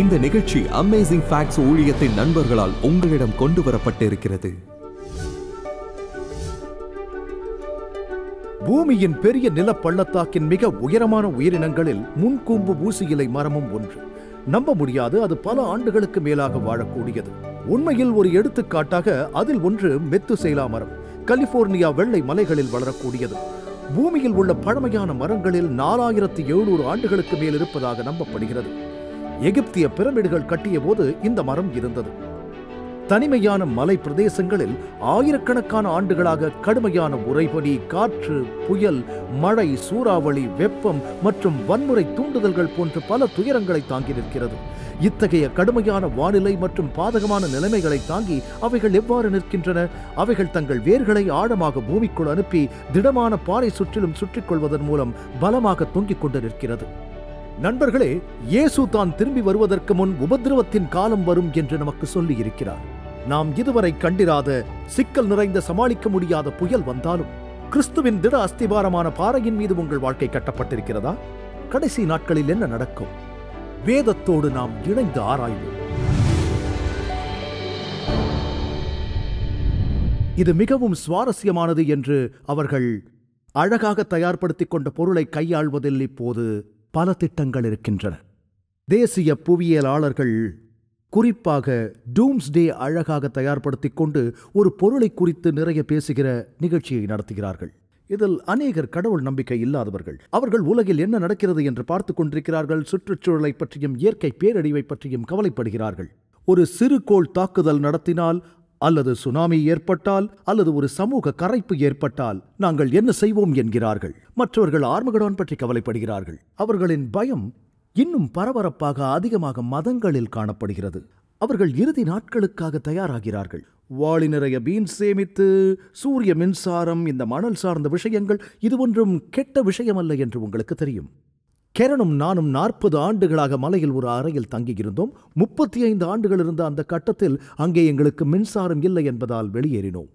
இந்த நிகழ்ச்சி amazing facts ஊழியத்தின் நண்பர்களால் உங்களிடம் கொண்டு வரப்பட்டிருக்கிறது பூமியின் பெரிய நிலப்பள்ளத்தாக்கின் மிக உயரமான உயிரினங்களில் ஊசி இலை மரமும் ஒன்று நம்ப முடியாது அது பல ஆண்டுகளுக்கு மேலாக வாழக்கூடியது உண்மையில் ஒரு எடுத்துக்காட்டாக அதில் ஒன்று மெத்து செயலா மரம் கலிபோர்னியா வெள்ளை மலைகளில் வளரக்கூடியது பூமியில் உள்ள பழமையான மரங்களில் நாலாயிரத்தி எழுநூறு ஆண்டுகளுக்கு மேல் இருப்பதாக நம்பப்படுகிறது எகிப்திய பிரமிடுகள் கட்டிய போது இந்த மரம் இருந்தது தனிமையான மலை பிரதேசங்களில் ஆயிரக்கணக்கான ஆண்டுகளாக கடுமையான உறைபனி காற்று புயல் மழை சூறாவளி வெப்பம் மற்றும் வன்முறை தூண்டுதல்கள் போன்ற பல துயரங்களை தாங்கி நிற்கிறது இத்தகைய கடுமையான வானிலை மற்றும் பாதகமான நிலைமைகளை தாங்கி அவைகள் எவ்வாறு நிற்கின்றன அவைகள் தங்கள் வேர்களை ஆழமாக பூமிக்குள் அனுப்பி திடமான பாறை சுற்றிலும் சுற்றிக்கொள்வதன் மூலம் பலமாக தொங்கிக் கொண்டு நிற்கிறது நண்பர்களே இயேசு தான் திரும்பி வருவதற்கு முன் உபதிரவத்தின் காலம் வரும் என்று நமக்கு சொல்லி இருக்கிறார் நாம் இதுவரை கண்டிராத சிக்கல் நிறைந்த சமாளிக்க முடியாத புயல் வந்தாலும் கிறிஸ்துவின் திட அஸ்திபாரமான பாறையின் மீது உங்கள் வாழ்க்கை கட்டப்பட்டிருக்கிறதா கடைசி நாட்களில் என்ன நடக்கும் வேதத்தோடு நாம் இணைந்து ஆராய்வோம் இது மிகவும் சுவாரஸ்யமானது என்று அவர்கள் அழகாக தயார்படுத்திக் கொண்ட பொருளை கையாள்வதில் இப்போது பல திட்டங்கள் இருக்கின்றன தேசிய புவியியலாளர்கள் குறிப்பாக டூம்ஸ்டே அழகாக தயார்படுத்தி கொண்டு ஒரு பொருளை குறித்து நிறைய பேசுகிற நிகழ்ச்சியை நடத்துகிறார்கள் இதில் அநேகர் கடவுள் நம்பிக்கை இல்லாதவர்கள் அவர்கள் உலகில் என்ன நடக்கிறது என்று பார்த்து கொண்டிருக்கிறார்கள் சுற்றுச்சூழலை பற்றியும் இயற்கை பேரழிவை பற்றியும் கவலைப்படுகிறார்கள் ஒரு சிறு கோள் தாக்குதல் நடத்தினால் அல்லது சுனாமி ஏற்பட்டால் அல்லது ஒரு சமூக கரைப்பு ஏற்பட்டால் நாங்கள் என்ன செய்வோம் என்கிறார்கள் மற்றவர்கள் ஆர்மகடான் பற்றி கவலைப்படுகிறார்கள் அவர்களின் பயம் இன்னும் பரபரப்பாக அதிகமாக மதங்களில் காணப்படுகிறது அவர்கள் இறுதி நாட்களுக்காக தயாராகிறார்கள் வாளி நிறைய பீன் சேமித்து சூரிய மின்சாரம் இந்த மணல் சார்ந்த விஷயங்கள் இது ஒன்றும் கெட்ட விஷயமல்ல என்று உங்களுக்கு தெரியும் கேரனும் நானும் நாற்பது ஆண்டுகளாக மலையில் ஒரு அறையில் தங்கியிருந்தோம் முப்பத்தி ஐந்து ஆண்டுகள் இருந்த அந்த கட்டத்தில் அங்கே எங்களுக்கு மின்சாரம் இல்லை என்பதால் வெளியேறினோம்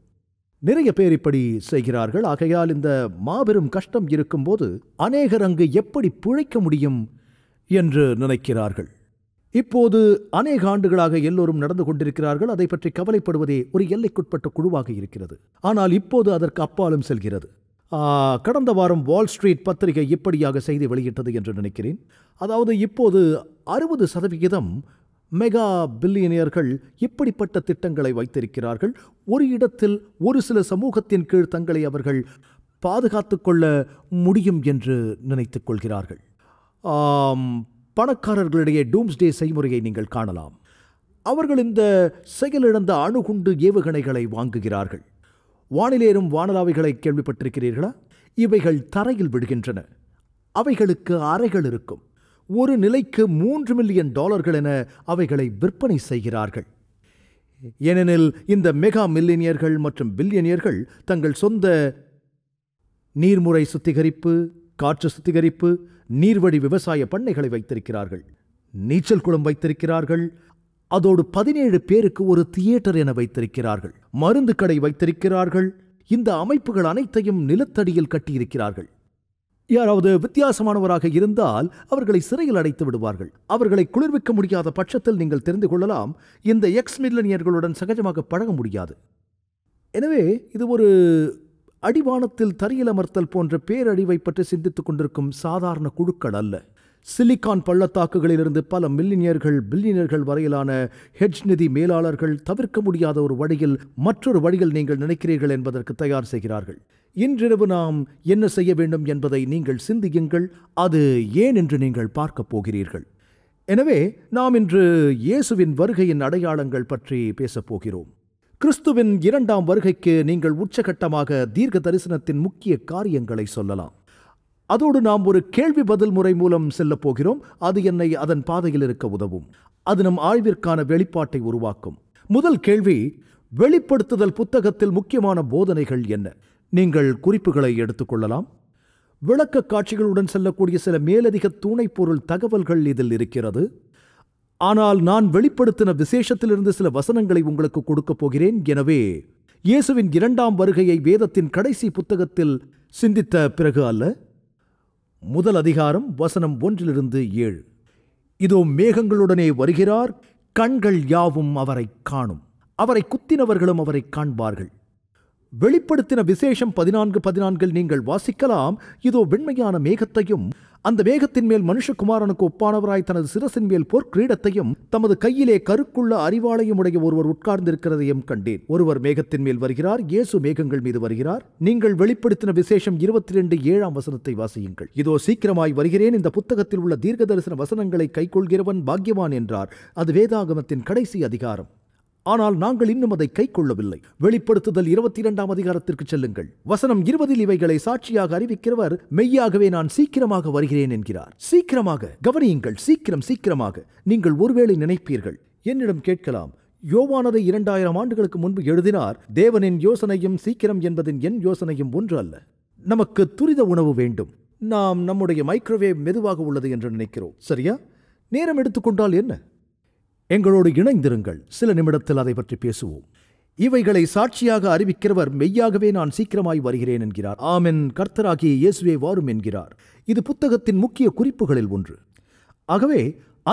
நிறைய பேர் இப்படி செய்கிறார்கள் ஆகையால் இந்த மாபெரும் கஷ்டம் இருக்கும்போது அநேகர் அங்கு எப்படி பிழைக்க முடியும் என்று நினைக்கிறார்கள் இப்போது அநேக ஆண்டுகளாக எல்லோரும் நடந்து கொண்டிருக்கிறார்கள் அதை பற்றி கவலைப்படுவதே ஒரு எல்லைக்குட்பட்ட குழுவாக இருக்கிறது ஆனால் இப்போது அதற்கு அப்பாலும் செல்கிறது கடந்த வாரம் வால் ஸ்ட்ரீட் பத்திரிகை இப்படியாக செய்தி வெளியிட்டது என்று நினைக்கிறேன் அதாவது இப்போது அறுபது சதவிகிதம் மெகா பில்லியனியர்கள் இப்படிப்பட்ட திட்டங்களை வைத்திருக்கிறார்கள் ஒரு இடத்தில் ஒரு சில சமூகத்தின் கீழ் தங்களை அவர்கள் பாதுகாத்து கொள்ள முடியும் என்று நினைத்து கொள்கிறார்கள் பணக்காரர்களிடையே டூம்ஸ்டே செய்முறையை நீங்கள் காணலாம் அவர்கள் இந்த செயலிழந்த அணுகுண்டு ஏவுகணைகளை வாங்குகிறார்கள் வானிலேறும் வானலாவைகளை கேள்விப்பட்டிருக்கிறீர்களா இவைகள் தரையில் விடுகின்றன அவைகளுக்கு அறைகள் இருக்கும் ஒரு நிலைக்கு மூன்று மில்லியன் டாலர்கள் என அவைகளை விற்பனை செய்கிறார்கள் ஏனெனில் இந்த மெகா மில்லினியர்கள் மற்றும் பில்லியனியர்கள் தங்கள் சொந்த நீர்முறை சுத்திகரிப்பு காற்று சுத்திகரிப்பு நீர்வடி விவசாய பண்ணைகளை வைத்திருக்கிறார்கள் நீச்சல் குளம் வைத்திருக்கிறார்கள் அதோடு பதினேழு பேருக்கு ஒரு தியேட்டர் என வைத்திருக்கிறார்கள் மருந்து கடை வைத்திருக்கிறார்கள் இந்த அமைப்புகள் அனைத்தையும் நிலத்தடியில் கட்டியிருக்கிறார்கள் யாராவது வித்தியாசமானவராக இருந்தால் அவர்களை சிறையில் அடைத்து விடுவார்கள் அவர்களை குளிர்விக்க முடியாத பட்சத்தில் நீங்கள் தெரிந்து கொள்ளலாம் இந்த எக்ஸ் மில்லனியர்களுடன் சகஜமாக பழக முடியாது எனவே இது ஒரு அடிவானத்தில் தரையில் அமர்த்தல் போன்ற பேரழிவை பற்றி சிந்தித்துக் கொண்டிருக்கும் சாதாரண குழுக்கள் அல்ல சிலிக்கான் பள்ளத்தாக்குகளிலிருந்து பல மில்லினியர்கள் பில்லியனர்கள் வரையிலான ஹெட்ஜ் நிதி மேலாளர்கள் தவிர்க்க முடியாத ஒரு வழியில் மற்றொரு வழியில் நீங்கள் நினைக்கிறீர்கள் என்பதற்கு தயார் செய்கிறார்கள் இன்றிரவு நாம் என்ன செய்ய வேண்டும் என்பதை நீங்கள் சிந்தியுங்கள் அது ஏன் என்று நீங்கள் பார்க்கப் போகிறீர்கள் எனவே நாம் இன்று இயேசுவின் வருகையின் அடையாளங்கள் பற்றி பேசப் போகிறோம் கிறிஸ்துவின் இரண்டாம் வருகைக்கு நீங்கள் உச்சகட்டமாக தீர்க்க தரிசனத்தின் முக்கிய காரியங்களை சொல்லலாம் அதோடு நாம் ஒரு கேள்வி பதில் முறை மூலம் செல்லப் போகிறோம் அது என்னை அதன் பாதையில் இருக்க உதவும் அது நம் ஆய்விற்கான வெளிப்பாட்டை உருவாக்கும் முதல் கேள்வி வெளிப்படுத்துதல் புத்தகத்தில் முக்கியமான போதனைகள் என்ன நீங்கள் குறிப்புகளை எடுத்துக்கொள்ளலாம் விளக்க காட்சிகளுடன் செல்லக்கூடிய சில மேலதிக பொருள் தகவல்கள் இதில் இருக்கிறது ஆனால் நான் வெளிப்படுத்தின விசேஷத்திலிருந்து சில வசனங்களை உங்களுக்கு கொடுக்கப் போகிறேன் எனவே இயேசுவின் இரண்டாம் வருகையை வேதத்தின் கடைசி புத்தகத்தில் சிந்தித்த பிறகு அல்ல முதல் அதிகாரம் வசனம் ஒன்றிலிருந்து ஏழு இதோ மேகங்களுடனே வருகிறார் கண்கள் யாவும் அவரை காணும் அவரை குத்தினவர்களும் அவரை காண்பார்கள் வெளிப்படுத்தின விசேஷம் பதினான்கு பதினான்கில் நீங்கள் வாசிக்கலாம் இதோ வெண்மையான மேகத்தையும் அந்த வேகத்தின் மேல் மனுஷகுமாரனுக்கு ஒப்பானவராய் தனது சிரசின் மேல் போர் தமது கையிலே கருக்குள்ள அறிவாளையும் உடைய ஒருவர் உட்கார்ந்திருக்கிறதையும் கண்டேன் ஒருவர் மேகத்தின் மேல் வருகிறார் இயேசு மேகங்கள் மீது வருகிறார் நீங்கள் வெளிப்படுத்தின விசேஷம் இருபத்தி ரெண்டு ஏழாம் வசனத்தை வாசியுங்கள் இதோ சீக்கிரமாய் வருகிறேன் இந்த புத்தகத்தில் உள்ள தீர்க்க தரிசன வசனங்களை கைக்கொள்கிறவன் பாக்கியவான் என்றார் அது வேதாகமத்தின் கடைசி அதிகாரம் ஆனால் நாங்கள் இன்னும் அதை கை கொள்ளவில்லை வெளிப்படுத்துதல் இருபத்தி இரண்டாம் அதிகாரத்திற்கு செல்லுங்கள் வசனம் இருபதில் இவைகளை சாட்சியாக அறிவிக்கிறவர் மெய்யாகவே நான் சீக்கிரமாக வருகிறேன் என்கிறார் சீக்கிரமாக கவனியுங்கள் சீக்கிரம் சீக்கிரமாக நீங்கள் ஒருவேளை நினைப்பீர்கள் என்னிடம் கேட்கலாம் யோவானதை இரண்டாயிரம் ஆண்டுகளுக்கு முன்பு எழுதினார் தேவனின் யோசனையும் சீக்கிரம் என்பதின் என் யோசனையும் ஒன்று அல்ல நமக்கு துரித உணவு வேண்டும் நாம் நம்முடைய மைக்ரோவேவ் மெதுவாக உள்ளது என்று நினைக்கிறோம் சரியா நேரம் எடுத்துக்கொண்டால் என்ன எங்களோடு இணைந்திருங்கள் சில நிமிடத்தில் அதை பற்றி பேசுவோம் இவைகளை சாட்சியாக அறிவிக்கிறவர் மெய்யாகவே நான் சீக்கிரமாய் வருகிறேன் என்கிறார் ஆமென் கர்த்தராகிய இயேசுவே வாரும் என்கிறார் இது புத்தகத்தின் முக்கிய குறிப்புகளில் ஒன்று ஆகவே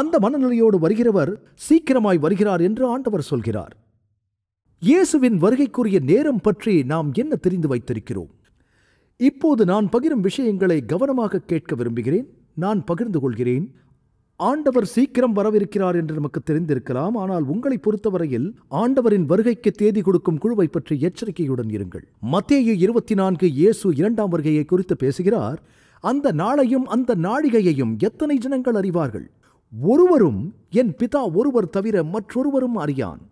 அந்த மனநிலையோடு வருகிறவர் சீக்கிரமாய் வருகிறார் என்று ஆண்டவர் சொல்கிறார் இயேசுவின் வருகைக்குரிய நேரம் பற்றி நாம் என்ன தெரிந்து வைத்திருக்கிறோம் இப்போது நான் பகிரும் விஷயங்களை கவனமாக கேட்க விரும்புகிறேன் நான் பகிர்ந்து கொள்கிறேன் ஆண்டவர் சீக்கிரம் வரவிருக்கிறார் என்று நமக்கு தெரிந்திருக்கலாம் ஆனால் உங்களை பொறுத்தவரையில் ஆண்டவரின் வருகைக்கு தேதி கொடுக்கும் குழுவை பற்றி எச்சரிக்கையுடன் இருங்கள் மத்தேயு இருபத்தி நான்கு இயேசு இரண்டாம் வருகையை குறித்து பேசுகிறார் அந்த நாளையும் அந்த நாழிகையையும் எத்தனை ஜனங்கள் அறிவார்கள் ஒருவரும் என் பிதா ஒருவர் தவிர மற்றொருவரும் அறியான்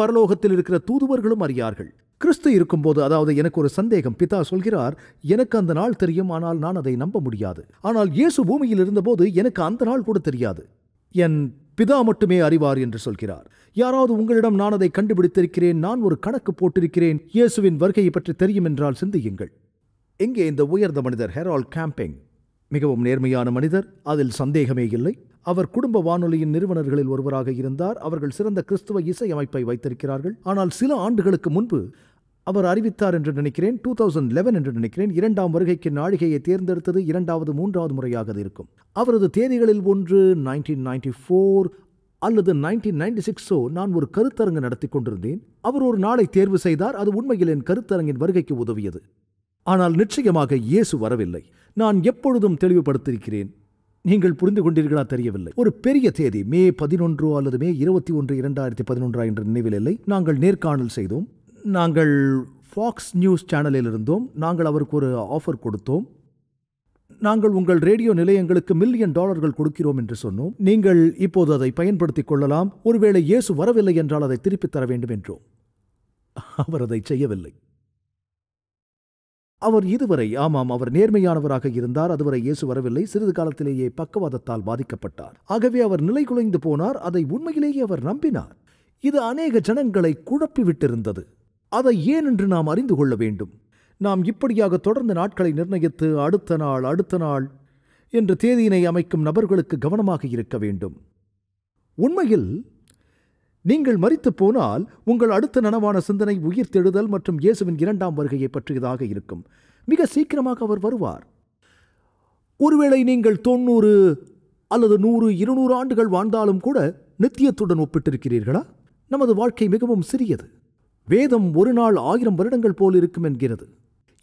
பரலோகத்தில் இருக்கிற தூதுவர்களும் அறியார்கள் கிறிஸ்து இருக்கும்போது அதாவது எனக்கு ஒரு சந்தேகம் பிதா சொல்கிறார் எனக்கு அந்த நாள் தெரியும் ஆனால் நான் அதை நம்ப முடியாது ஆனால் இயேசு பூமியில் இருந்தபோது எனக்கு அந்த நாள் கூட தெரியாது என் பிதா மட்டுமே அறிவார் என்று சொல்கிறார் யாராவது உங்களிடம் நான் அதை கண்டுபிடித்திருக்கிறேன் நான் ஒரு கணக்கு போட்டிருக்கிறேன் இயேசுவின் வருகையை பற்றி தெரியும் என்றால் சிந்தியுங்கள் எங்கே இந்த உயர்ந்த மனிதர் ஹெரால் கேம்பிங் மிகவும் நேர்மையான மனிதர் அதில் சந்தேகமே இல்லை அவர் குடும்ப வானொலியின் நிறுவனர்களில் ஒருவராக இருந்தார் அவர்கள் சிறந்த கிறிஸ்துவ இசை அமைப்பை வைத்திருக்கிறார்கள் ஆனால் சில ஆண்டுகளுக்கு முன்பு அவர் அறிவித்தார் என்று நினைக்கிறேன் டூ தௌசண்ட் லெவன் என்று நினைக்கிறேன் இரண்டாம் வருகைக்கு நாழிகையை தேர்ந்தெடுத்தது இரண்டாவது மூன்றாவது முறையாக இருக்கும் அவரது தேதிகளில் ஒன்று நைன்டீன் நைன்டி ஃபோர் அல்லது நைன்டீன் நைன்டி சிக்ஸோ நான் ஒரு கருத்தரங்கு நடத்தி கொண்டிருந்தேன் அவர் ஒரு நாளை தேர்வு செய்தார் அது உண்மையில் என் கருத்தரங்கின் வருகைக்கு உதவியது ஆனால் நிச்சயமாக இயேசு வரவில்லை நான் எப்பொழுதும் தெளிவுபடுத்தியிருக்கிறேன் நீங்கள் புரிந்து கொண்டீர்களா தெரியவில்லை ஒரு பெரிய தேதி மே பதினொன்று அல்லது மே இருபத்தி ஒன்று இரண்டாயிரத்தி பதினொன்றா என்ற நினைவில் இல்லை நாங்கள் நேர்காணல் செய்தோம் நாங்கள் ஃபாக்ஸ் நியூஸ் சேனலில் இருந்தோம் நாங்கள் அவருக்கு ஒரு ஆஃபர் கொடுத்தோம் நாங்கள் உங்கள் ரேடியோ நிலையங்களுக்கு மில்லியன் டாலர்கள் கொடுக்கிறோம் என்று சொன்னோம் நீங்கள் இப்போது அதை பயன்படுத்திக் கொள்ளலாம் ஒருவேளை இயேசு வரவில்லை என்றால் அதை திருப்பித் தர வேண்டும் என்றோம் அவர் அதை செய்யவில்லை அவர் இதுவரை ஆமாம் அவர் நேர்மையானவராக இருந்தார் அதுவரை இயேசு வரவில்லை சிறிது காலத்திலேயே பக்கவாதத்தால் பாதிக்கப்பட்டார் ஆகவே அவர் நிலை குலைந்து போனார் அதை உண்மையிலேயே அவர் நம்பினார் இது அநேக ஜனங்களை குழப்பிவிட்டிருந்தது அதை ஏன் என்று நாம் அறிந்து கொள்ள வேண்டும் நாம் இப்படியாக தொடர்ந்து நாட்களை நிர்ணயித்து அடுத்த நாள் அடுத்த நாள் என்ற தேதியினை அமைக்கும் நபர்களுக்கு கவனமாக இருக்க வேண்டும் உண்மையில் நீங்கள் மறித்து போனால் உங்கள் அடுத்த நனவான சிந்தனை உயிர் தெழுதல் மற்றும் இயேசுவின் இரண்டாம் வருகையை பற்றியதாக இருக்கும் மிக சீக்கிரமாக அவர் வருவார் ஒருவேளை நீங்கள் தொண்ணூறு அல்லது நூறு இருநூறு ஆண்டுகள் வாழ்ந்தாலும் கூட நித்தியத்துடன் ஒப்பிட்டிருக்கிறீர்களா நமது வாழ்க்கை மிகவும் சிறியது வேதம் ஒரு நாள் ஆயிரம் வருடங்கள் போல் இருக்கும் என்கிறது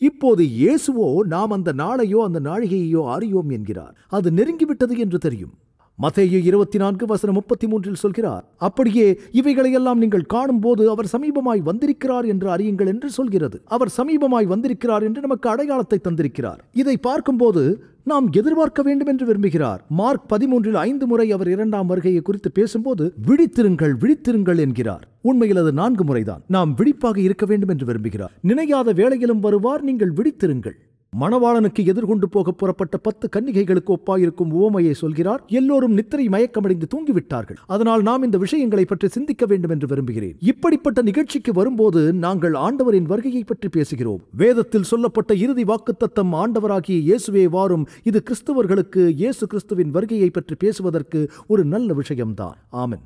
இப்போது இயேசுவோ நாம் அந்த நாளையோ அந்த நாழிகையோ அறியோம் என்கிறார் அது நெருங்கிவிட்டது என்று தெரியும் மத்தேயு இருபத்தி நான்கு வசனம் முப்பத்தி மூன்றில் சொல்கிறார் அப்படியே இவைகளையெல்லாம் நீங்கள் காணும் போது அவர் சமீபமாய் வந்திருக்கிறார் என்று அறியுங்கள் என்று சொல்கிறது அவர் சமீபமாய் வந்திருக்கிறார் என்று நமக்கு அடையாளத்தை தந்திருக்கிறார் இதை பார்க்கும்போது நாம் எதிர்பார்க்க வேண்டும் என்று விரும்புகிறார் மார்க் பதிமூன்றில் ஐந்து முறை அவர் இரண்டாம் வருகையை குறித்து பேசும்போது விழித்திருங்கள் விழித்திருங்கள் என்கிறார் உண்மையில் அது நான்கு முறைதான் நாம் விழிப்பாக இருக்க வேண்டும் என்று விரும்புகிறார் நினையாத வேளையிலும் வருவார் நீங்கள் விழித்திருங்கள் மணவாளனுக்கு எதிர்கொண்டு போக புறப்பட்ட பத்து கன்னிகைகளுக்கு ஒப்பாயிருக்கும் ஓமையை சொல்கிறார் எல்லோரும் நித்திரை மயக்கமடைந்து தூங்கிவிட்டார்கள் அதனால் நாம் இந்த விஷயங்களை பற்றி சிந்திக்க வேண்டும் என்று விரும்புகிறேன் இப்படிப்பட்ட நிகழ்ச்சிக்கு வரும்போது நாங்கள் ஆண்டவரின் வருகையை பற்றி பேசுகிறோம் வேதத்தில் சொல்லப்பட்ட இறுதி வாக்குத்தத்தம் ஆண்டவராகிய இயேசுவே வாரும் இது கிறிஸ்தவர்களுக்கு இயேசு கிறிஸ்துவின் வருகையை பற்றி பேசுவதற்கு ஒரு நல்ல விஷயம்தான் ஆமன்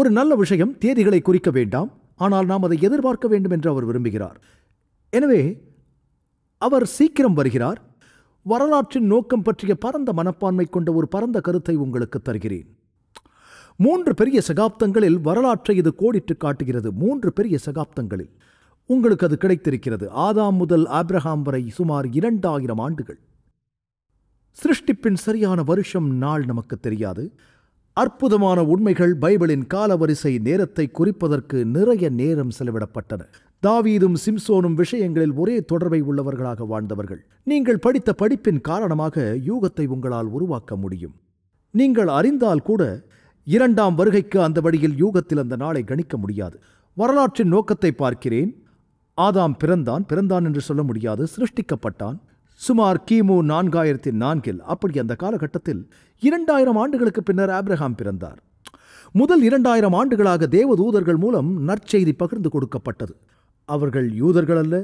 ஒரு நல்ல விஷயம் தேதிகளை குறிக்க வேண்டாம் ஆனால் நாம் அதை எதிர்பார்க்க வேண்டும் என்று அவர் விரும்புகிறார் எனவே அவர் சீக்கிரம் வருகிறார் வரலாற்றின் நோக்கம் பற்றிய பரந்த மனப்பான்மை கொண்ட ஒரு பரந்த கருத்தை உங்களுக்கு தருகிறேன் மூன்று பெரிய சகாப்தங்களில் வரலாற்றை இது கோடிட்டு காட்டுகிறது மூன்று பெரிய சகாப்தங்களில் உங்களுக்கு அது கிடைத்திருக்கிறது ஆதாம் முதல் ஆப்ரஹாம் வரை சுமார் இரண்டாயிரம் ஆண்டுகள் சிருஷ்டிப்பின் சரியான வருஷம் நாள் நமக்கு தெரியாது அற்புதமான உண்மைகள் பைபிளின் காலவரிசை நேரத்தை குறிப்பதற்கு நிறைய நேரம் செலவிடப்பட்டன தாவீதும் சிம்சோனும் விஷயங்களில் ஒரே தொடர்பை உள்ளவர்களாக வாழ்ந்தவர்கள் நீங்கள் படித்த படிப்பின் காரணமாக யூகத்தை உங்களால் உருவாக்க முடியும் நீங்கள் அறிந்தால் கூட இரண்டாம் வருகைக்கு அந்த வழியில் யூகத்தில் அந்த நாளை கணிக்க முடியாது வரலாற்றின் நோக்கத்தை பார்க்கிறேன் ஆதாம் பிறந்தான் பிறந்தான் என்று சொல்ல முடியாது சிருஷ்டிக்கப்பட்டான் சுமார் கிமு நான்காயிரத்தி நான்கில் அப்படி அந்த காலகட்டத்தில் இரண்டாயிரம் ஆண்டுகளுக்கு பின்னர் ஆப்ரஹாம் பிறந்தார் முதல் இரண்டாயிரம் ஆண்டுகளாக தேவதூதர்கள் மூலம் நற்செய்தி பகிர்ந்து கொடுக்கப்பட்டது அவர்கள் யூதர்கள் அல்ல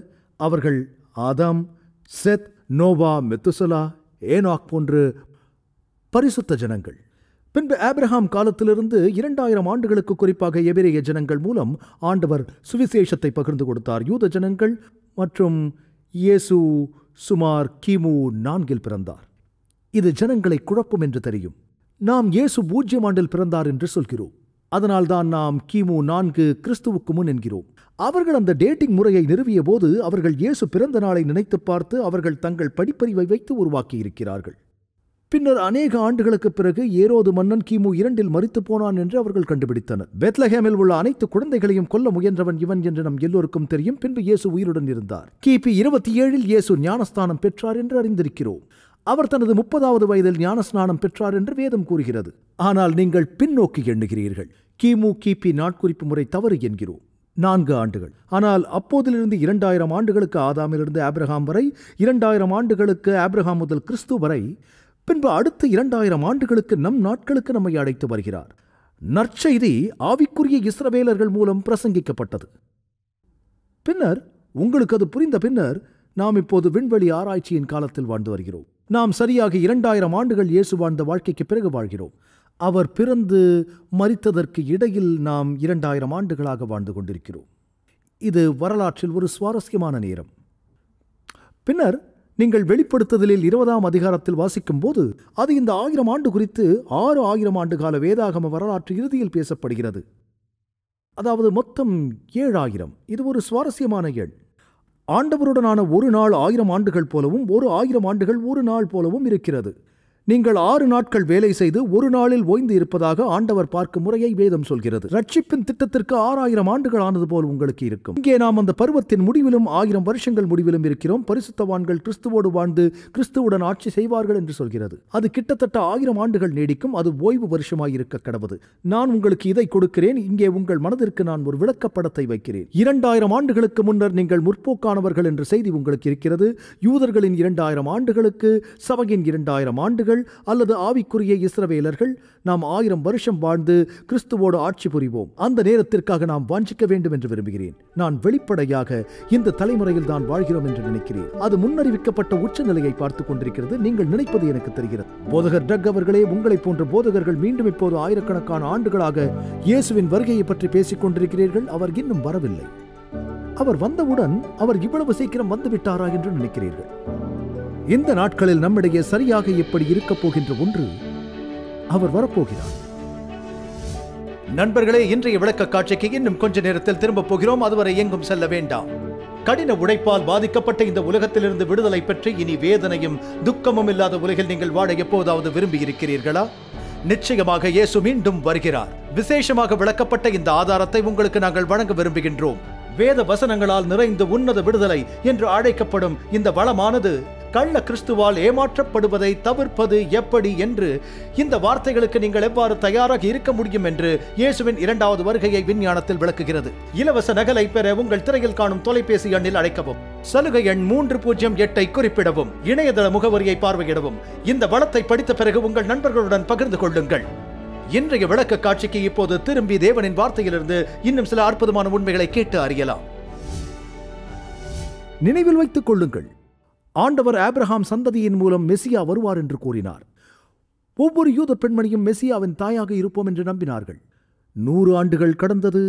அவர்கள் ஆதாம் செத் நோவா மெத்துசலா ஏனாக் போன்று பரிசுத்த ஜனங்கள் பின்பு ஆப்ரஹாம் காலத்திலிருந்து இரண்டாயிரம் ஆண்டுகளுக்கு குறிப்பாக எபிரேய ஜனங்கள் மூலம் ஆண்டவர் சுவிசேஷத்தை பகிர்ந்து கொடுத்தார் யூத ஜனங்கள் மற்றும் இயேசு சுமார் கிமு நான்கில் பிறந்தார் இது ஜனங்களை குழப்பும் என்று தெரியும் நாம் இயேசு பூஜ்ஜியம் ஆண்டில் பிறந்தார் என்று சொல்கிறோம் அதனால்தான் நாம் கிமு நான்கு கிறிஸ்துவுக்கு முன் என்கிறோம் அவர்கள் அந்த டேட்டிங் முறையை நிறுவிய போது அவர்கள் இயேசு பிறந்த நாளை நினைத்து பார்த்து அவர்கள் தங்கள் படிப்பறிவை வைத்து உருவாக்கியிருக்கிறார்கள் பின்னர் அநேக ஆண்டுகளுக்கு பிறகு ஏரோது மன்னன் கிமு இரண்டில் மறித்து போனான் என்று அவர்கள் கண்டுபிடித்தனர் பெத்லஹேமில் உள்ள அனைத்து குழந்தைகளையும் கொல்ல முயன்றவன் இவன் என்று நம் எல்லோருக்கும் தெரியும் பின்பு இயேசு உயிருடன் இருந்தார் கிபி இருபத்தி ஏழில் இயேசு ஞானஸ்தானம் பெற்றார் என்று அறிந்திருக்கிறோம் அவர் தனது முப்பதாவது வயதில் ஞானஸ்நானம் பெற்றார் என்று வேதம் கூறுகிறது ஆனால் நீங்கள் பின்னோக்கி எண்ணுகிறீர்கள் கிமு கிபி நாட்குறிப்பு முறை தவறு என்கிறோம் நான்கு ஆண்டுகள் ஆனால் அப்போதிலிருந்து இரண்டாயிரம் ஆண்டுகளுக்கு ஆதாமிலிருந்து ஆப்ரஹாம் வரை இரண்டாயிரம் ஆண்டுகளுக்கு ஆப்ரஹாம் முதல் கிறிஸ்து வரை பின்பு அடுத்த இரண்டாயிரம் ஆண்டுகளுக்கு நம் நாட்களுக்கு நம்மை அழைத்து வருகிறார் நற்செய்தி ஆவிக்குரிய இஸ்ரவேலர்கள் மூலம் பிரசங்கிக்கப்பட்டது பின்னர் உங்களுக்கு அது புரிந்த பின்னர் நாம் இப்போது விண்வெளி ஆராய்ச்சியின் காலத்தில் வாழ்ந்து வருகிறோம் நாம் சரியாக இரண்டாயிரம் ஆண்டுகள் இயேசு வாழ்ந்த வாழ்க்கைக்கு பிறகு வாழ்கிறோம் அவர் பிறந்து மறித்ததற்கு இடையில் நாம் இரண்டாயிரம் ஆண்டுகளாக வாழ்ந்து கொண்டிருக்கிறோம் இது வரலாற்றில் ஒரு சுவாரஸ்யமான நேரம் பின்னர் நீங்கள் வெளிப்படுத்துதலில் இருபதாம் அதிகாரத்தில் வாசிக்கும் போது அது இந்த ஆயிரம் ஆண்டு குறித்து ஆறு ஆயிரம் ஆண்டு கால வேதாகம வரலாற்று இறுதியில் பேசப்படுகிறது அதாவது மொத்தம் ஏழாயிரம் இது ஒரு சுவாரஸ்யமான எண் ஆண்டவருடனான ஒரு நாள் ஆயிரம் ஆண்டுகள் போலவும் ஒரு ஆயிரம் ஆண்டுகள் ஒரு நாள் போலவும் இருக்கிறது நீங்கள் ஆறு நாட்கள் வேலை செய்து ஒரு நாளில் ஓய்ந்து இருப்பதாக ஆண்டவர் பார்க்கும் முறையை வேதம் சொல்கிறது ரட்சிப்பின் திட்டத்திற்கு ஆறாயிரம் ஆண்டுகள் ஆனது போல் உங்களுக்கு இருக்கும் இங்கே நாம் அந்த பருவத்தின் முடிவிலும் ஆயிரம் வருஷங்கள் முடிவிலும் இருக்கிறோம் பரிசுத்தவான்கள் கிறிஸ்துவோடு வாழ்ந்து கிறிஸ்துவுடன் ஆட்சி செய்வார்கள் என்று சொல்கிறது அது கிட்டத்தட்ட ஆயிரம் ஆண்டுகள் நீடிக்கும் அது ஓய்வு வருஷமாயிருக்க இருக்க கடவுது நான் உங்களுக்கு இதை கொடுக்கிறேன் இங்கே உங்கள் மனதிற்கு நான் ஒரு விளக்கப்படத்தை வைக்கிறேன் இரண்டாயிரம் ஆண்டுகளுக்கு முன்னர் நீங்கள் முற்போக்கானவர்கள் என்ற செய்தி உங்களுக்கு இருக்கிறது யூதர்களின் இரண்டாயிரம் ஆண்டுகளுக்கு சபையின் இரண்டாயிரம் ஆண்டுகள் யூதர்கள் அல்லது ஆவிக்குரிய இஸ்ரவேலர்கள் நாம் ஆயிரம் வருஷம் வாழ்ந்து கிறிஸ்துவோடு ஆட்சி புரிவோம் அந்த நேரத்திற்காக நாம் வாஞ்சிக்க வேண்டும் என்று விரும்புகிறேன் நான் வெளிப்படையாக இந்த தலைமுறையில் தான் வாழ்கிறோம் என்று நினைக்கிறேன் அது முன்னறிவிக்கப்பட்ட உச்சநிலையை பார்த்து கொண்டிருக்கிறது நீங்கள் நினைப்பது எனக்கு தெரிகிறது போதகர் டக் அவர்களே உங்களை போன்ற போதகர்கள் மீண்டும் இப்போது ஆயிரக்கணக்கான ஆண்டுகளாக இயேசுவின் வருகையை பற்றி பேசிக் கொண்டிருக்கிறீர்கள் அவர் இன்னும் வரவில்லை அவர் வந்தவுடன் அவர் இவ்வளவு சீக்கிரம் வந்துவிட்டாரா என்று நினைக்கிறீர்கள் இந்த நாட்களில் நம்மிடையே சரியாக எப்படி இருக்கப் போகின்ற ஒன்று அவர் வரப்போகிறார் நண்பர்களே இன்றைய விளக்க காட்சிக்கு இன்னும் கொஞ்ச நேரத்தில் திரும்ப போகிறோம் அதுவரை எங்கும் செல்ல வேண்டாம் கடின உழைப்பால் பாதிக்கப்பட்ட இந்த உலகத்திலிருந்து விடுதலை பெற்று இனி வேதனையும் துக்கமும் இல்லாத உலகில் நீங்கள் வாழ எப்போதாவது விரும்பி இருக்கிறீர்களா நிச்சயமாக இயேசு மீண்டும் வருகிறார் விசேஷமாக விளக்கப்பட்ட இந்த ஆதாரத்தை உங்களுக்கு நாங்கள் வழங்க விரும்புகின்றோம் வேத வசனங்களால் நிறைந்த உன்னத விடுதலை என்று அழைக்கப்படும் இந்த வளமானது கள்ள கிறிஸ்துவால் ஏமாற்றப்படுவதை தவிர்ப்பது எப்படி என்று இந்த வார்த்தைகளுக்கு நீங்கள் எவ்வாறு தயாராக இருக்க முடியும் என்று இயேசுவின் இரண்டாவது வருகையை விஞ்ஞானத்தில் விளக்குகிறது இலவச நகலை பெற உங்கள் திரையில் காணும் தொலைபேசி எண்ணில் அழைக்கவும் சலுகை எண் மூன்று பூஜ்ஜியம் எட்டை குறிப்பிடவும் இணையதள முகவரியை பார்வையிடவும் இந்த வளத்தை படித்த பிறகு உங்கள் நண்பர்களுடன் பகிர்ந்து கொள்ளுங்கள் இன்றைய விளக்க காட்சிக்கு இப்போது திரும்பி தேவனின் வார்த்தையிலிருந்து இன்னும் சில அற்புதமான உண்மைகளை கேட்டு அறியலாம் நினைவில் வைத்துக் கொள்ளுங்கள் ஆண்டவர் ஆப்ரஹாம் சந்ததியின் மூலம் மெசியா வருவார் என்று கூறினார் ஒவ்வொரு யூத பெண்மணியும் மெசியாவின் தாயாக இருப்போம் என்று நம்பினார்கள் நூறு ஆண்டுகள் கடந்தது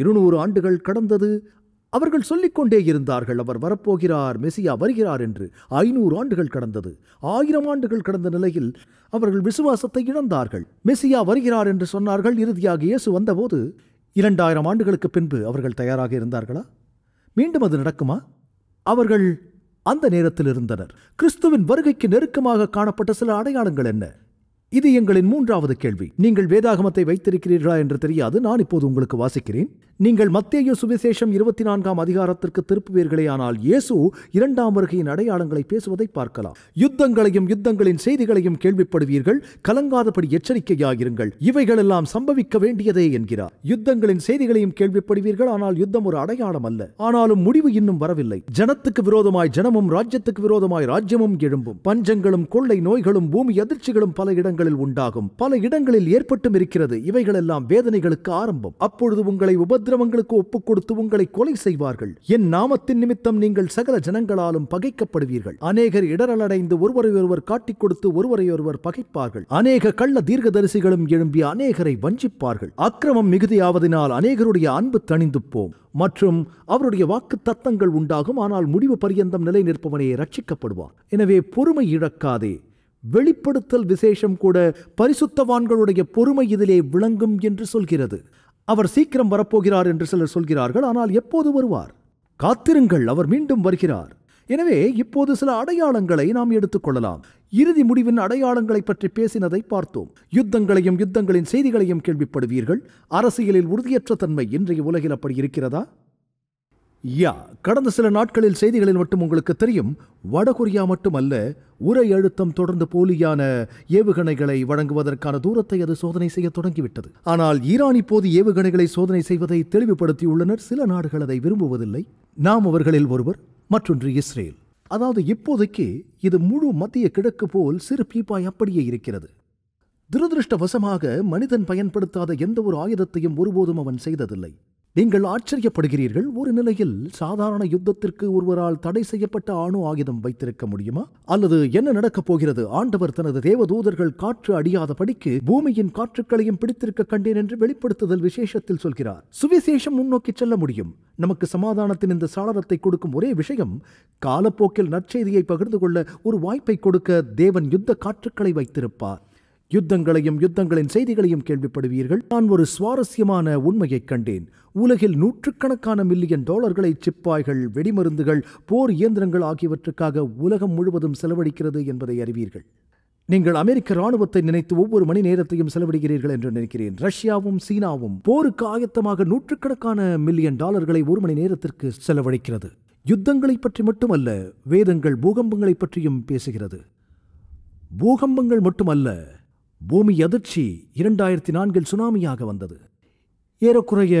இருநூறு ஆண்டுகள் கடந்தது அவர்கள் சொல்லிக்கொண்டே இருந்தார்கள் அவர் வரப்போகிறார் மெசியா வருகிறார் என்று ஐநூறு ஆண்டுகள் கடந்தது ஆயிரம் ஆண்டுகள் கடந்த நிலையில் அவர்கள் விசுவாசத்தை இழந்தார்கள் மெசியா வருகிறார் என்று சொன்னார்கள் இறுதியாக இயேசு வந்தபோது இரண்டாயிரம் ஆண்டுகளுக்கு பின்பு அவர்கள் தயாராக இருந்தார்களா மீண்டும் அது நடக்குமா அவர்கள் அந்த நேரத்தில் இருந்தனர் கிறிஸ்துவின் வருகைக்கு நெருக்கமாக காணப்பட்ட சில அடையாளங்கள் என்ன இது எங்களின் மூன்றாவது கேள்வி நீங்கள் வேதாகமத்தை வைத்திருக்கிறீர்களா என்று தெரியாது நான் இப்போது உங்களுக்கு வாசிக்கிறேன் நீங்கள் மத்திய சுவிசேஷம் இருபத்தி நான்காம் அதிகாரத்திற்கு திருப்புவீர்களே ஆனால் இயேசு இரண்டாம் வருகையின் அடையாளங்களை பேசுவதை பார்க்கலாம் யுத்தங்களையும் யுத்தங்களின் செய்திகளையும் கேள்விப்படுவீர்கள் கலங்காதபடி எச்சரிக்கையாயிருங்கள் இவைகளெல்லாம் சம்பவிக்க வேண்டியதே என்கிறார் யுத்தங்களின் செய்திகளையும் கேள்விப்படுவீர்கள் ஆனால் யுத்தம் ஒரு அடையாளம் அல்ல ஆனாலும் முடிவு இன்னும் வரவில்லை ஜனத்துக்கு விரோதமாய் ஜனமும் ராஜ்யத்துக்கு விரோதமாய் ராஜ்யமும் எழும்பும் பஞ்சங்களும் கொள்ளை நோய்களும் பூமி அதிர்ச்சிகளும் பல இடங்கள் குடும்பங்களில் உண்டாகும் பல இடங்களில் ஏற்பட்டும் இருக்கிறது இவைகளெல்லாம் வேதனைகளுக்கு ஆரம்பம் அப்பொழுது உங்களை உபதிரவங்களுக்கு ஒப்புக் கொடுத்து உங்களை கொலை செய்வார்கள் என் நாமத்தின் நிமித்தம் நீங்கள் சகல ஜனங்களாலும் பகைக்கப்படுவீர்கள் அநேகர் இடரலடைந்து ஒருவரையொருவர் காட்டிக் கொடுத்து ஒருவரையொருவர் பகைப்பார்கள் அநேக கள்ள தீர்க்கதரிசிகளும் எழும்பி அநேகரை வஞ்சிப்பார்கள் அக்கிரமம் மிகுதியாவதினால் அநேகருடைய அன்பு தணிந்து போம் மற்றும் அவருடைய வாக்கு தத்தங்கள் உண்டாகும் ஆனால் முடிவு பரியந்தம் நிலை நிற்பவனே ரட்சிக்கப்படுவான் எனவே பொறுமை இழக்காதே வெளிப்படுத்தல் விசேஷம் கூட பரிசுத்தவான்களுடைய பொறுமை இதிலே விளங்கும் என்று சொல்கிறது அவர் சீக்கிரம் வரப்போகிறார் என்று சிலர் சொல்கிறார்கள் ஆனால் எப்போது வருவார் காத்திருங்கள் அவர் மீண்டும் வருகிறார் எனவே இப்போது சில அடையாளங்களை நாம் எடுத்துக்கொள்ளலாம் இறுதி முடிவின் அடையாளங்களை பற்றி பேசினதை பார்த்தோம் யுத்தங்களையும் யுத்தங்களின் செய்திகளையும் கேள்விப்படுவீர்கள் அரசியலில் உறுதியற்ற தன்மை இன்றைய உலகில் அப்படி இருக்கிறதா யா கடந்த சில நாட்களில் செய்திகளில் மட்டும் உங்களுக்கு தெரியும் வடகொரியா மட்டுமல்ல உரை அழுத்தம் தொடர்ந்து போலியான ஏவுகணைகளை வழங்குவதற்கான தூரத்தை அது சோதனை செய்ய தொடங்கிவிட்டது ஆனால் ஈரான் இப்போது ஏவுகணைகளை சோதனை செய்வதை தெளிவுபடுத்தியுள்ளனர் சில நாடுகள் அதை விரும்புவதில்லை நாம் அவர்களில் ஒருவர் மற்றொன்று இஸ்ரேல் அதாவது இப்போதைக்கு இது முழு மத்திய கிழக்கு போல் சிறு பீப்பாய் அப்படியே இருக்கிறது துரதிருஷ்டவசமாக மனிதன் பயன்படுத்தாத எந்த ஒரு ஆயுதத்தையும் ஒருபோதும் அவன் செய்ததில்லை நீங்கள் ஆச்சரியப்படுகிறீர்கள் ஒரு நிலையில் சாதாரண யுத்தத்திற்கு ஒருவரால் தடை செய்யப்பட்ட அணு ஆயுதம் வைத்திருக்க முடியுமா அல்லது என்ன நடக்கப் போகிறது ஆண்டவர் தனது தேவதூதர்கள் காற்று அடியாதபடிக்கு பூமியின் காற்றுக்களையும் பிடித்திருக்க கண்டேன் என்று வெளிப்படுத்துதல் விசேஷத்தில் சொல்கிறார் சுவிசேஷம் முன்னோக்கி செல்ல முடியும் நமக்கு சமாதானத்தின் இந்த சாளரத்தை கொடுக்கும் ஒரே விஷயம் காலப்போக்கில் நற்செய்தியை பகிர்ந்து கொள்ள ஒரு வாய்ப்பை கொடுக்க தேவன் யுத்த காற்றுக்களை வைத்திருப்பார் யுத்தங்களையும் யுத்தங்களின் செய்திகளையும் கேள்விப்படுவீர்கள் நான் ஒரு சுவாரஸ்யமான உண்மையை கண்டேன் உலகில் நூற்றுக்கணக்கான மில்லியன் டாலர்களை சிப்பாய்கள் வெடிமருந்துகள் போர் இயந்திரங்கள் ஆகியவற்றுக்காக உலகம் முழுவதும் செலவழிக்கிறது என்பதை அறிவீர்கள் நீங்கள் அமெரிக்க ராணுவத்தை நினைத்து ஒவ்வொரு மணி நேரத்தையும் செலவிடுகிறீர்கள் என்று நினைக்கிறேன் ரஷ்யாவும் சீனாவும் போருக்கு ஆயத்தமாக நூற்றுக்கணக்கான மில்லியன் டாலர்களை ஒரு மணி நேரத்திற்கு செலவழிக்கிறது யுத்தங்களை பற்றி மட்டுமல்ல வேதங்கள் பூகம்பங்களை பற்றியும் பேசுகிறது பூகம்பங்கள் மட்டுமல்ல பூமி அதிர்ச்சி இரண்டாயிரத்தி நான்கில் சுனாமியாக வந்தது ஏறக்குறைய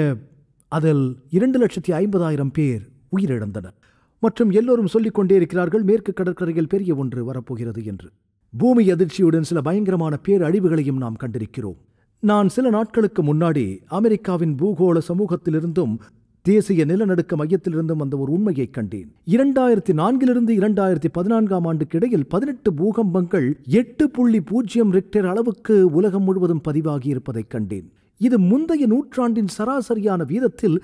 அதில் இரண்டு லட்சத்தி ஐம்பதாயிரம் பேர் உயிரிழந்தனர் மற்றும் எல்லோரும் சொல்லிக் கொண்டே இருக்கிறார்கள் மேற்கு கடற்கரையில் பெரிய ஒன்று வரப்போகிறது என்று பூமி அதிர்ச்சியுடன் சில பயங்கரமான பேரழிவுகளையும் நாம் கண்டிருக்கிறோம் நான் சில நாட்களுக்கு முன்னாடி அமெரிக்காவின் பூகோள சமூகத்திலிருந்தும் தேசிய நிலநடுக்க மையத்திலிருந்தும் வந்த ஒரு உண்மையை கண்டேன் இரண்டாயிரத்தி நான்கிலிருந்து இரண்டாயிரத்தி பதினான்காம் ஆண்டுக்கு இடையில் பதினெட்டு பூகம்பங்கள் எட்டு புள்ளி பூஜ்ஜியம் ரெக்டர் அளவுக்கு உலகம் முழுவதும் பதிவாகி இருப்பதை கண்டேன் இது முந்தைய நூற்றாண்டின் சராசரியான வீதத்தில்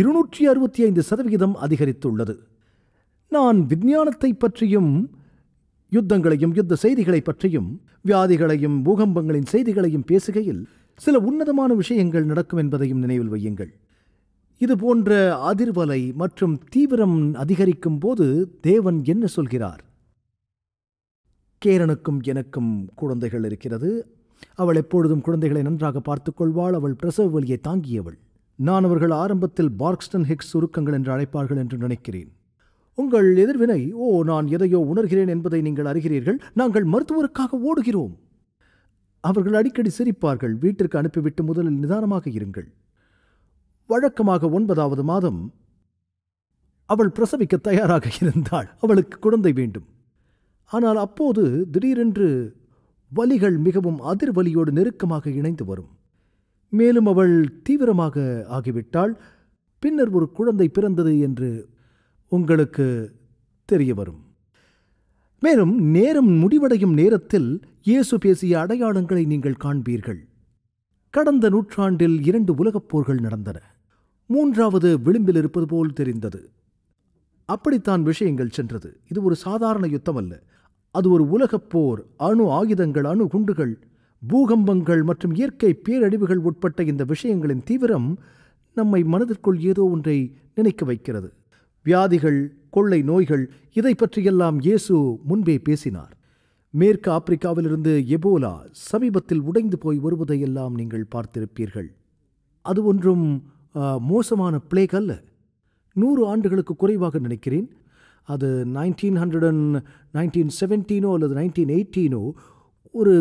இருநூற்றி அறுபத்தி ஐந்து சதவிகிதம் அதிகரித்துள்ளது நான் விஞ்ஞானத்தை பற்றியும் யுத்தங்களையும் யுத்த செய்திகளை பற்றியும் வியாதிகளையும் பூகம்பங்களின் செய்திகளையும் பேசுகையில் சில உன்னதமான விஷயங்கள் நடக்கும் என்பதையும் நினைவில் வையுங்கள் இது போன்ற அதிர்வலை மற்றும் தீவிரம் அதிகரிக்கும் போது தேவன் என்ன சொல்கிறார் கேரனுக்கும் எனக்கும் குழந்தைகள் இருக்கிறது அவள் எப்பொழுதும் குழந்தைகளை நன்றாக பார்த்துக்கொள்வாள் அவள் பிரசவ வழியை தாங்கியவள் நான் அவர்கள் ஆரம்பத்தில் பார்க்ஸ்டன் ஹிக்ஸ் சுருக்கங்கள் என்று அழைப்பார்கள் என்று நினைக்கிறேன் உங்கள் எதிர்வினை ஓ நான் எதையோ உணர்கிறேன் என்பதை நீங்கள் அறிகிறீர்கள் நாங்கள் மருத்துவருக்காக ஓடுகிறோம் அவர்கள் அடிக்கடி சிரிப்பார்கள் வீட்டிற்கு அனுப்பிவிட்டு முதலில் நிதானமாக இருங்கள் வழக்கமாக ஒன்பதாவது மாதம் அவள் பிரசவிக்க தயாராக இருந்தாள் அவளுக்கு குழந்தை வேண்டும் ஆனால் அப்போது திடீரென்று வலிகள் மிகவும் அதிர்வலியோடு நெருக்கமாக இணைந்து வரும் மேலும் அவள் தீவிரமாக ஆகிவிட்டாள் பின்னர் ஒரு குழந்தை பிறந்தது என்று உங்களுக்கு தெரிய வரும் மேலும் நேரம் முடிவடையும் நேரத்தில் இயேசு பேசிய அடையாளங்களை நீங்கள் காண்பீர்கள் கடந்த நூற்றாண்டில் இரண்டு உலகப் போர்கள் நடந்தன மூன்றாவது விளிம்பில் இருப்பது போல் தெரிந்தது அப்படித்தான் விஷயங்கள் சென்றது இது ஒரு சாதாரண யுத்தம் அல்ல அது ஒரு உலகப் போர் அணு ஆயுதங்கள் அணு குண்டுகள் பூகம்பங்கள் மற்றும் இயற்கை பேரழிவுகள் உட்பட்ட இந்த விஷயங்களின் தீவிரம் நம்மை மனதிற்குள் ஏதோ ஒன்றை நினைக்க வைக்கிறது வியாதிகள் கொள்ளை நோய்கள் இதை பற்றியெல்லாம் இயேசு முன்பே பேசினார் மேற்கு ஆப்பிரிக்காவிலிருந்து எபோலா சமீபத்தில் உடைந்து போய் வருவதையெல்லாம் நீங்கள் பார்த்திருப்பீர்கள் அது ஒன்றும் மோசமான பிளேக் அல்ல நூறு ஆண்டுகளுக்கு குறைவாக நினைக்கிறேன் அது நைன்டீன் ஹண்ட்ரட் அண்ட் நைன்டீன் செவன்டீனோ அல்லது நைன்டீன் எயிட்டீனோ ஒரு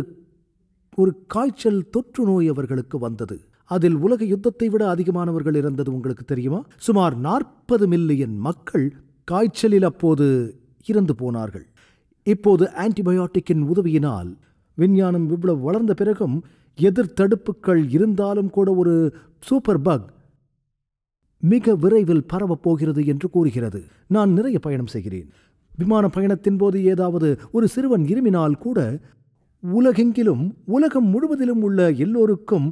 ஒரு காய்ச்சல் தொற்று நோய் அவர்களுக்கு வந்தது அதில் உலக யுத்தத்தை விட அதிகமானவர்கள் இருந்தது உங்களுக்கு தெரியுமா சுமார் நாற்பது மில்லியன் மக்கள் காய்ச்சலில் அப்போது இறந்து போனார்கள் இப்போது ஆன்டிபயோட்டிக்கின் உதவியினால் விஞ்ஞானம் இவ்வளவு வளர்ந்த பிறகும் எதிர்த்தடுப்புகள் இருந்தாலும் கூட ஒரு சூப்பர் பக் மிக விரைவில் பரவப்போகிறது என்று கூறுகிறது நான் நிறைய பயணம் செய்கிறேன் விமான பயணத்தின் போது ஏதாவது ஒரு சிறுவன் இருமினால் கூட உலகெங்கிலும் உலகம் முழுவதிலும் உள்ள எல்லோருக்கும்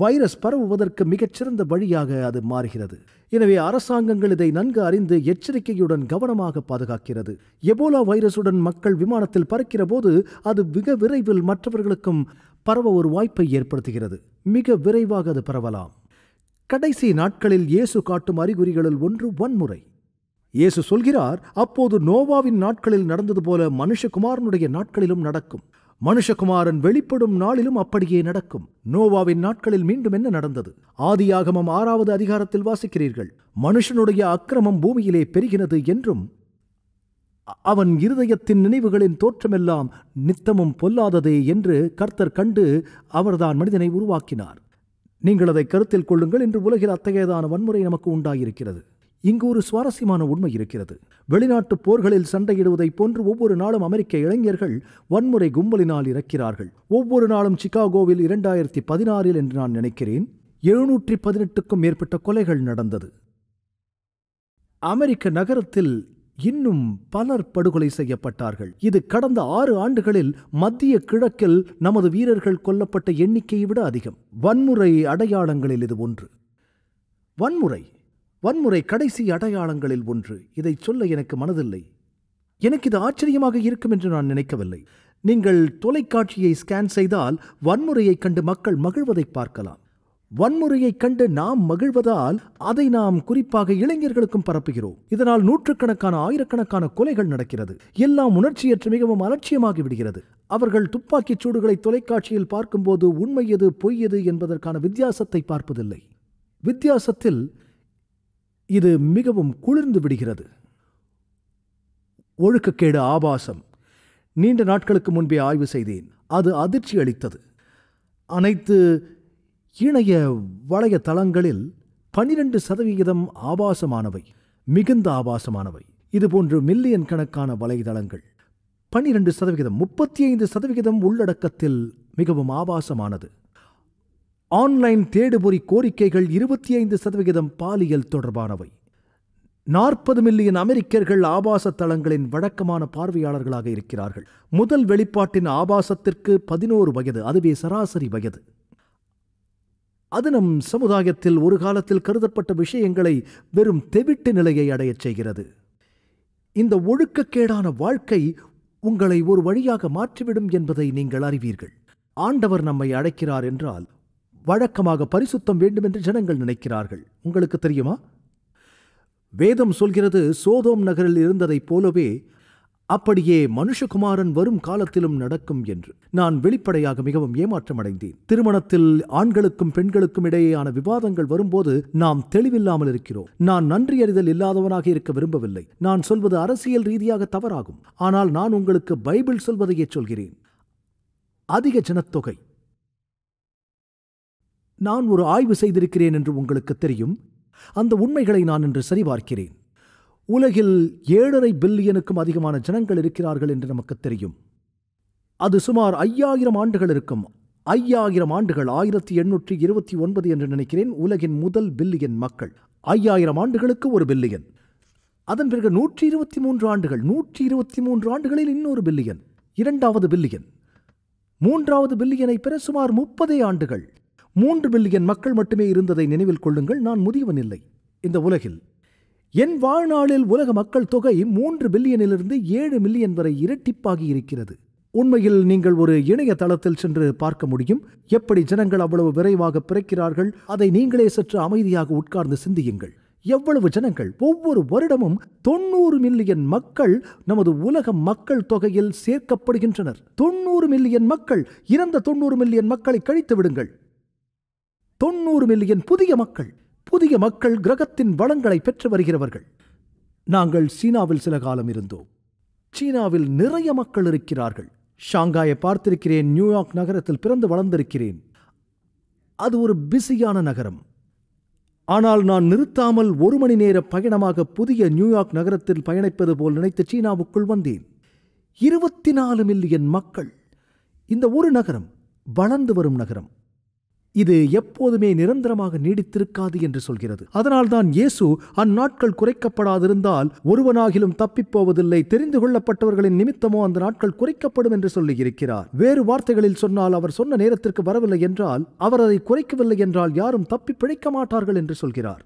வைரஸ் பரவுவதற்கு மிகச்சிறந்த வழியாக அது மாறுகிறது எனவே அரசாங்கங்கள் இதை நன்கு அறிந்து எச்சரிக்கையுடன் கவனமாக பாதுகாக்கிறது எபோலா வைரஸுடன் மக்கள் விமானத்தில் பறக்கிற போது அது மிக விரைவில் மற்றவர்களுக்கும் பரவ ஒரு வாய்ப்பை ஏற்படுத்துகிறது மிக விரைவாக அது பரவலாம் கடைசி நாட்களில் இயேசு காட்டும் அறிகுறிகளில் ஒன்று வன்முறை இயேசு சொல்கிறார் அப்போது நோவாவின் நாட்களில் நடந்தது போல மனுஷகுமாரனுடைய நாட்களிலும் நடக்கும் மனுஷகுமாரன் வெளிப்படும் நாளிலும் அப்படியே நடக்கும் நோவாவின் நாட்களில் மீண்டும் என்ன நடந்தது ஆதியாகமம் ஆறாவது அதிகாரத்தில் வாசிக்கிறீர்கள் மனுஷனுடைய அக்கிரமம் பூமியிலே பெருகினது என்றும் அவன் இருதயத்தின் நினைவுகளின் தோற்றமெல்லாம் நித்தமும் பொல்லாததே என்று கர்த்தர் கண்டு அவர்தான் மனிதனை உருவாக்கினார் நீங்கள் அதை கருத்தில் கொள்ளுங்கள் இன்று உலகில் அத்தகையதான வன்முறை நமக்கு உண்டாயிருக்கிறது இங்கு ஒரு சுவாரஸ்யமான உண்மை இருக்கிறது வெளிநாட்டு போர்களில் சண்டையிடுவதைப் போன்று ஒவ்வொரு நாளும் அமெரிக்க இளைஞர்கள் வன்முறை கும்பலினால் இறக்கிறார்கள் ஒவ்வொரு நாளும் சிகாகோவில் இரண்டாயிரத்தி பதினாறில் என்று நான் நினைக்கிறேன் எழுநூற்றி பதினெட்டுக்கும் மேற்பட்ட கொலைகள் நடந்தது அமெரிக்க நகரத்தில் இன்னும் பலர் படுகொலை செய்யப்பட்டார்கள் இது கடந்த ஆறு ஆண்டுகளில் மத்திய கிழக்கில் நமது வீரர்கள் கொல்லப்பட்ட எண்ணிக்கையை விட அதிகம் வன்முறை அடையாளங்களில் இது ஒன்று வன்முறை வன்முறை கடைசி அடையாளங்களில் ஒன்று இதை சொல்ல எனக்கு மனதில்லை எனக்கு இது ஆச்சரியமாக இருக்கும் என்று நான் நினைக்கவில்லை நீங்கள் தொலைக்காட்சியை ஸ்கேன் செய்தால் வன்முறையைக் கண்டு மக்கள் மகிழ்வதை பார்க்கலாம் வன்முறையைக் கண்டு நாம் மகிழ்வதால் அதை நாம் குறிப்பாக இளைஞர்களுக்கும் பரப்புகிறோம் இதனால் நூற்றுக்கணக்கான ஆயிரக்கணக்கான கொலைகள் நடக்கிறது எல்லாம் உணர்ச்சியற்று மிகவும் அலட்சியமாகி விடுகிறது அவர்கள் துப்பாக்கிச் சூடுகளை தொலைக்காட்சியில் பார்க்கும்போது உண்மை எது பொய் எது என்பதற்கான வித்தியாசத்தை பார்ப்பதில்லை வித்தியாசத்தில் இது மிகவும் குளிர்ந்து விடுகிறது ஒழுக்கக்கேடு ஆபாசம் நீண்ட நாட்களுக்கு முன்பே ஆய்வு செய்தேன் அது அதிர்ச்சி அளித்தது அனைத்து இணைய வலையதளங்களில் பனிரெண்டு சதவிகிதம் ஆபாசமானவை மிகுந்த ஆபாசமானவை இதுபோன்று மில்லியன் கணக்கான வலைதளங்கள் பன்னிரண்டு சதவிகிதம் முப்பத்தி ஐந்து சதவிகிதம் உள்ளடக்கத்தில் மிகவும் ஆபாசமானது ஆன்லைன் தேடுபொறி கோரிக்கைகள் இருபத்தி ஐந்து சதவிகிதம் பாலியல் தொடர்பானவை நாற்பது மில்லியன் அமெரிக்கர்கள் ஆபாச தளங்களின் வழக்கமான பார்வையாளர்களாக இருக்கிறார்கள் முதல் வெளிப்பாட்டின் ஆபாசத்திற்கு பதினோரு வயது அதுவே சராசரி வயது அது நம் சமுதாயத்தில் ஒரு காலத்தில் கருதப்பட்ட விஷயங்களை வெறும் தெவிட்டு நிலையை அடையச் செய்கிறது இந்த ஒழுக்கக்கேடான வாழ்க்கை உங்களை ஒரு வழியாக மாற்றிவிடும் என்பதை நீங்கள் அறிவீர்கள் ஆண்டவர் நம்மை அழைக்கிறார் என்றால் வழக்கமாக பரிசுத்தம் வேண்டும் என்று ஜனங்கள் நினைக்கிறார்கள் உங்களுக்கு தெரியுமா வேதம் சொல்கிறது சோதோம் நகரில் இருந்ததைப் போலவே அப்படியே மனுஷகுமாரன் வரும் காலத்திலும் நடக்கும் என்று நான் வெளிப்படையாக மிகவும் ஏமாற்றமடைந்தேன் திருமணத்தில் ஆண்களுக்கும் பெண்களுக்கும் இடையேயான விவாதங்கள் வரும்போது நாம் தெளிவில்லாமல் இருக்கிறோம் நான் நன்றி அறிதல் இல்லாதவனாக இருக்க விரும்பவில்லை நான் சொல்வது அரசியல் ரீதியாக தவறாகும் ஆனால் நான் உங்களுக்கு பைபிள் சொல்வதையே சொல்கிறேன் அதிக ஜனத்தொகை நான் ஒரு ஆய்வு செய்திருக்கிறேன் என்று உங்களுக்கு தெரியும் அந்த உண்மைகளை நான் இன்று சரிபார்க்கிறேன் உலகில் ஏழரை பில்லியனுக்கும் அதிகமான ஜனங்கள் இருக்கிறார்கள் என்று நமக்கு தெரியும் அது சுமார் ஐயாயிரம் ஆண்டுகள் இருக்கும் ஐயாயிரம் ஆண்டுகள் ஆயிரத்தி எண்ணூற்றி இருபத்தி ஒன்பது என்று நினைக்கிறேன் உலகின் முதல் பில்லியன் மக்கள் ஐயாயிரம் ஆண்டுகளுக்கு ஒரு பில்லியன் அதன் பிறகு நூற்றி இருபத்தி மூன்று ஆண்டுகள் நூற்றி இருபத்தி மூன்று ஆண்டுகளில் இன்னொரு பில்லியன் இரண்டாவது பில்லியன் மூன்றாவது பில்லியனை பெற சுமார் முப்பதே ஆண்டுகள் மூன்று பில்லியன் மக்கள் மட்டுமே இருந்ததை நினைவில் கொள்ளுங்கள் நான் முதியவன் இல்லை இந்த உலகில் என் வாழ்நாளில் உலக மக்கள் தொகை மூன்று பில்லியனிலிருந்து ஏழு மில்லியன் வரை இரட்டிப்பாகி இருக்கிறது உண்மையில் நீங்கள் ஒரு இணையதளத்தில் சென்று பார்க்க முடியும் எப்படி ஜனங்கள் அவ்வளவு விரைவாக பிறக்கிறார்கள் அதை நீங்களே சற்று அமைதியாக உட்கார்ந்து சிந்தியுங்கள் எவ்வளவு ஜனங்கள் ஒவ்வொரு வருடமும் தொண்ணூறு மில்லியன் மக்கள் நமது உலக மக்கள் தொகையில் சேர்க்கப்படுகின்றனர் தொண்ணூறு மில்லியன் மக்கள் இறந்த தொண்ணூறு மில்லியன் மக்களை கழித்து விடுங்கள் தொண்ணூறு மில்லியன் புதிய மக்கள் புதிய மக்கள் கிரகத்தின் வளங்களை பெற்று வருகிறவர்கள் நாங்கள் சீனாவில் சில காலம் இருந்தோம் சீனாவில் நிறைய மக்கள் இருக்கிறார்கள் ஷாங்காயை பார்த்திருக்கிறேன் நியூயார்க் நகரத்தில் பிறந்து வளர்ந்திருக்கிறேன் அது ஒரு பிஸியான நகரம் ஆனால் நான் நிறுத்தாமல் ஒரு மணி நேர பயணமாக புதிய நியூயார்க் நகரத்தில் பயணிப்பது போல் நினைத்து சீனாவுக்குள் வந்தேன் இருபத்தி நாலு மில்லியன் மக்கள் இந்த ஒரு நகரம் வளர்ந்து வரும் நகரம் இது எப்போதுமே நிரந்தரமாக நீடித்திருக்காது என்று சொல்கிறது அதனால்தான் இயேசு அந்நாட்கள் குறைக்கப்படாதிருந்தால் ஒருவனாகிலும் தப்பிப்போவதில்லை தெரிந்து கொள்ளப்பட்டவர்களின் நிமித்தமோ அந்த நாட்கள் குறைக்கப்படும் என்று சொல்லியிருக்கிறார் வேறு வார்த்தைகளில் சொன்னால் அவர் சொன்ன நேரத்திற்கு வரவில்லை என்றால் அவர் அதை குறைக்கவில்லை என்றால் யாரும் தப்பி பிழைக்க மாட்டார்கள் என்று சொல்கிறார்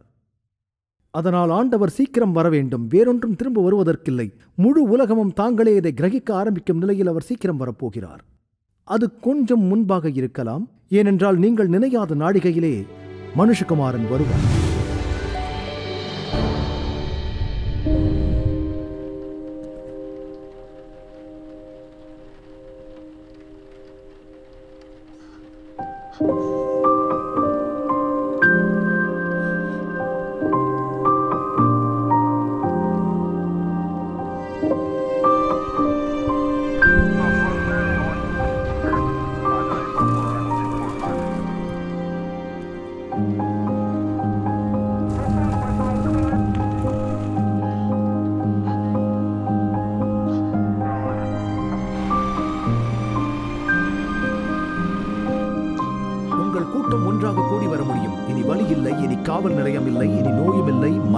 அதனால் ஆண்டவர் சீக்கிரம் வர வேண்டும் வேறொன்றும் திரும்ப வருவதற்கில்லை முழு உலகமும் தாங்களே இதை கிரகிக்க ஆரம்பிக்கும் நிலையில் அவர் சீக்கிரம் வரப்போகிறார் அது கொஞ்சம் முன்பாக இருக்கலாம் ஏனென்றால் நீங்கள் நினையாத நாடிகையிலே மனுஷகுமாரன் வருவான்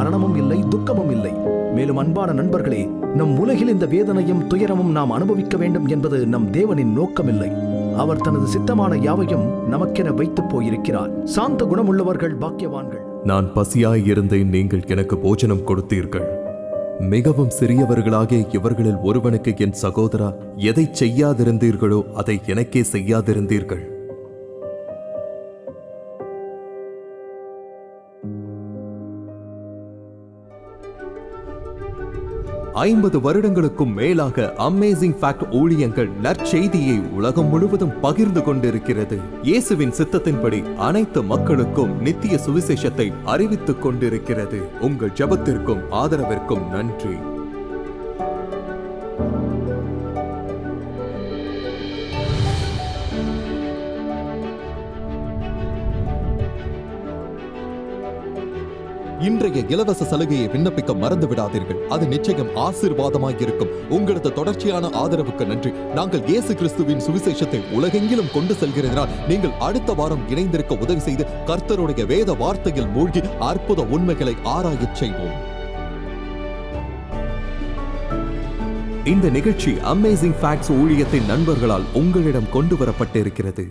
மரணமும் இல்லை துக்கமும் இல்லை மேலும் அன்பான நண்பர்களே நம் உலகில் இந்த வேதனையும் துயரமும் நாம் அனுபவிக்க வேண்டும் என்பது நம் தேவனின் நோக்கமில்லை அவர் தனது சித்தமான யாவையும் நமக்கென வைத்து போயிருக்கிறார் சாந்த குணமுள்ளவர்கள் பாக்கியவான்கள் நான் பசியாய் இருந்தேன் நீங்கள் எனக்கு போஜனம் கொடுத்தீர்கள் மிகவும் சிறியவர்களாகிய இவர்களில் ஒருவனுக்கு என் சகோதரா எதை செய்யாதிருந்தீர்களோ அதை எனக்கே செய்யாதிருந்தீர்கள் ஐம்பது வருடங்களுக்கும் மேலாக அமேசிங் ஃபேக்ட் ஊழியங்கள் நற்செய்தியை உலகம் முழுவதும் பகிர்ந்து கொண்டிருக்கிறது இயேசுவின் சித்தத்தின்படி அனைத்து மக்களுக்கும் நித்திய சுவிசேஷத்தை அறிவித்துக் கொண்டிருக்கிறது உங்கள் ஜபத்திற்கும் ஆதரவிற்கும் நன்றி இன்றைய இலவச சலுகையை விண்ணப்பிக்க மறந்து விடாதீர்கள் அது நிச்சயம் ஆசீர்வாதமாக இருக்கும் உங்களது தொடர்ச்சியான ஆதரவுக்கு நன்றி நாங்கள் இயேசு கிறிஸ்துவின் சுவிசேஷத்தை உலகெங்கிலும் கொண்டு செல்கிறதனால் நீங்கள் அடுத்த வாரம் இணைந்திருக்க உதவி செய்து கர்த்தருடைய வேத வார்த்தையில் மூழ்கி அற்புத உண்மைகளை ஆராயச் செய்வோம் இந்த நிகழ்ச்சி அமேசிங் ஃபேக்ட்ஸ் ஊழியத்தின் நண்பர்களால் உங்களிடம் கொண்டு வரப்பட்டிருக்கிறது